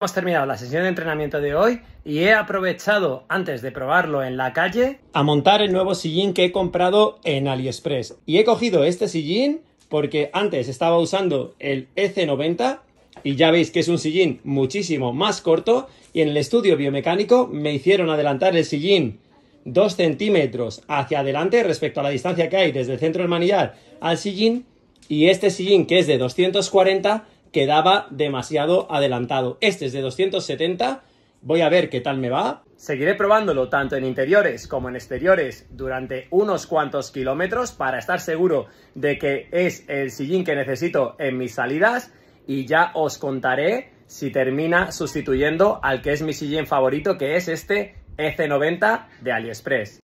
Hemos terminado la sesión de entrenamiento de hoy y he aprovechado antes de probarlo en la calle a montar el nuevo sillín que he comprado en AliExpress. Y he cogido este sillín porque antes estaba usando el EC90 y ya veis que es un sillín muchísimo más corto y en el estudio biomecánico me hicieron adelantar el sillín 2 centímetros hacia adelante respecto a la distancia que hay desde el centro del manillar al sillín y este sillín que es de 240 quedaba demasiado adelantado. Este es de 270, voy a ver qué tal me va. Seguiré probándolo tanto en interiores como en exteriores durante unos cuantos kilómetros para estar seguro de que es el sillín que necesito en mis salidas y ya os contaré si termina sustituyendo al que es mi sillín favorito que es este f e 90 de AliExpress.